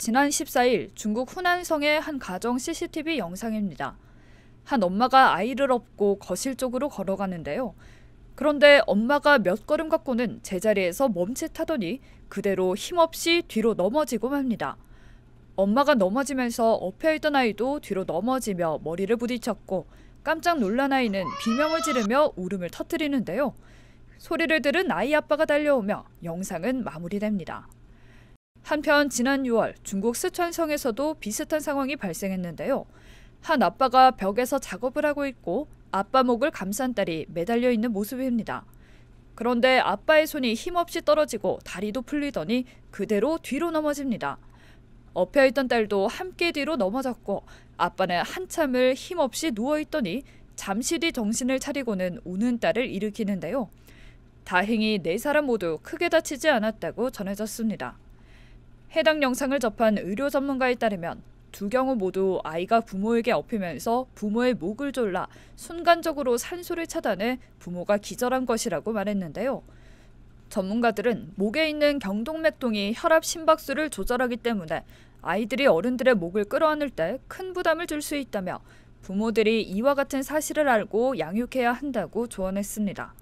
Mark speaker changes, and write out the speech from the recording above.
Speaker 1: 지난 14일 중국 후난성의 한 가정 CCTV 영상입니다. 한 엄마가 아이를 업고 거실 쪽으로 걸어가는데요. 그런데 엄마가 몇 걸음 갖고는 제자리에서 멈칫하더니 그대로 힘없이 뒤로 넘어지고 맙니다. 엄마가 넘어지면서 엎혀있던 아이도 뒤로 넘어지며 머리를 부딪혔고 깜짝 놀란 아이는 비명을 지르며 울음을 터뜨리는데요. 소리를 들은 아이 아빠가 달려오며 영상은 마무리됩니다. 한편 지난 6월 중국 스촨성에서도 비슷한 상황이 발생했는데요. 한 아빠가 벽에서 작업을 하고 있고 아빠 목을 감싼 딸이 매달려 있는 모습입니다. 그런데 아빠의 손이 힘없이 떨어지고 다리도 풀리더니 그대로 뒤로 넘어집니다. 엎혀있던 딸도 함께 뒤로 넘어졌고 아빠는 한참을 힘없이 누워있더니 잠시 뒤 정신을 차리고는 우는 딸을 일으키는데요. 다행히 네 사람 모두 크게 다치지 않았다고 전해졌습니다. 해당 영상을 접한 의료 전문가에 따르면 두 경우 모두 아이가 부모에게 업히면서 부모의 목을 졸라 순간적으로 산소를 차단해 부모가 기절한 것이라고 말했는데요. 전문가들은 목에 있는 경동맥동이 혈압 심박수를 조절하기 때문에 아이들이 어른들의 목을 끌어안을 때 큰 부담을 줄 수 있다며 부모들이 이와 같은 사실을 알고 양육해야 한다고 조언했습니다.